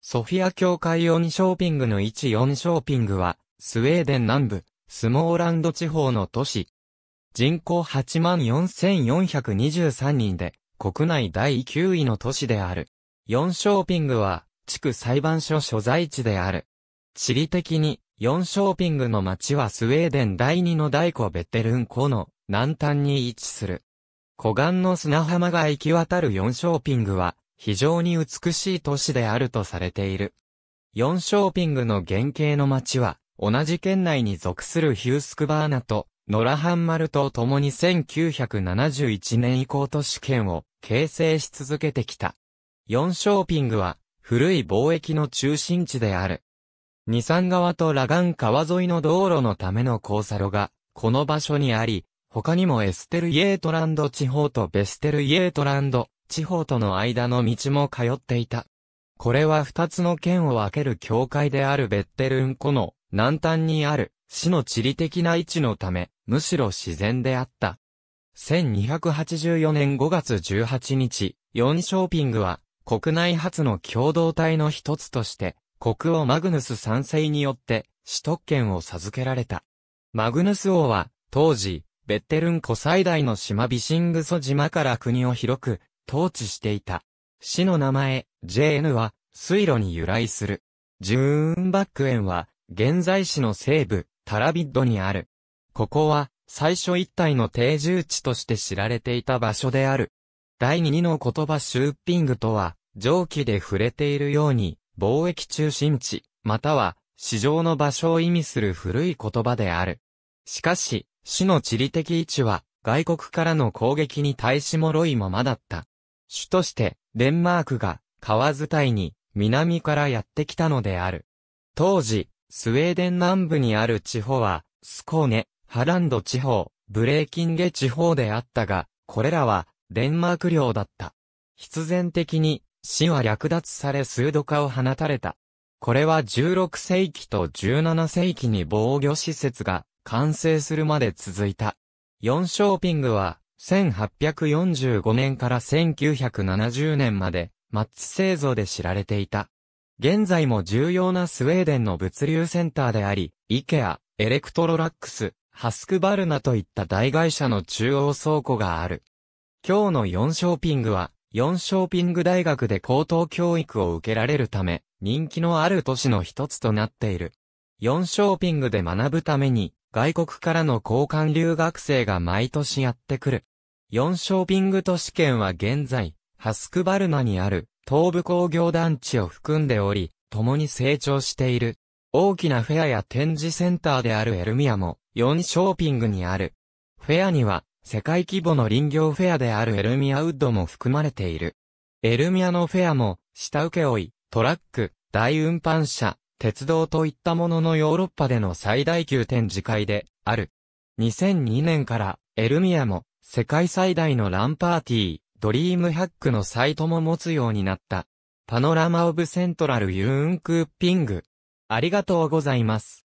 ソフィア教会オンショーピングの1オンショーピングは、スウェーデン南部、スモーランド地方の都市。人口84,423人で、国内第9位の都市である。ヨンショーピングは、地区裁判所所在地である。地理的に、ヨンショーピングの町はスウェーデン第2の大湖ベテルン湖の南端に位置する。湖岸の砂浜が行き渡るヨンショーピングは、非常に美しい都市であるとされている。4ショーピングの原型の町は、同じ県内に属するヒュースクバーナと、ノラハンマルと共に1971年以降都市圏を形成し続けてきた。4ショーピングは、古い貿易の中心地である。二三川とラガン川沿いの道路のための交差路が、この場所にあり、他にもエステルイエートランド地方とベステルイエートランド地方との間の道も通っていた。これは二つの県を分ける境界であるベッテルン湖の南端にある市の地理的な位置のため、むしろ自然であった。1284年5月18日、ヨンショーピングは国内初の共同体の一つとして、国王マグヌス三世によって首都圏を授けられた。マグヌス王は当時、ベッテルン湖最大の島ビシングソ島から国を広く統治していた。市の名前、JN は、水路に由来する。ジューンバック園は、現在市の西部、タラビッドにある。ここは、最初一帯の定住地として知られていた場所である。第二の言葉シューピングとは、上記で触れているように、貿易中心地、または、市場の場所を意味する古い言葉である。しかし、市の地理的位置は、外国からの攻撃に対し脆いままだった。主として、デンマークが、川伝いに、南からやってきたのである。当時、スウェーデン南部にある地方は、スコーネ、ハランド地方、ブレーキンゲ地方であったが、これらは、デンマーク領だった。必然的に、死は略奪され数度化を放たれた。これは16世紀と17世紀に防御施設が完成するまで続いた。4ショーピングは1845年から1970年まで、マッチ製造で知られていた。現在も重要なスウェーデンの物流センターであり、イケア、エレクトロラックス、ハスクバルナといった大会社の中央倉庫がある。今日の4ショーピングは、4ショーピング大学で高等教育を受けられるため、人気のある都市の一つとなっている。4ショーピングで学ぶために、外国からの交換留学生が毎年やってくる。4ショーピング都市圏は現在、ハスクバルナにある東部工業団地を含んでおり、共に成長している。大きなフェアや展示センターであるエルミアも4ショーピングにある。フェアには世界規模の林業フェアであるエルミアウッドも含まれている。エルミアのフェアも下請負、トラック、大運搬車、鉄道といったもののヨーロッパでの最大級展示会である。2002年からエルミアも世界最大のランパーティー、ドリームハックのサイトも持つようになった。パノラマオブセントラルユーンクーピング。ありがとうございます。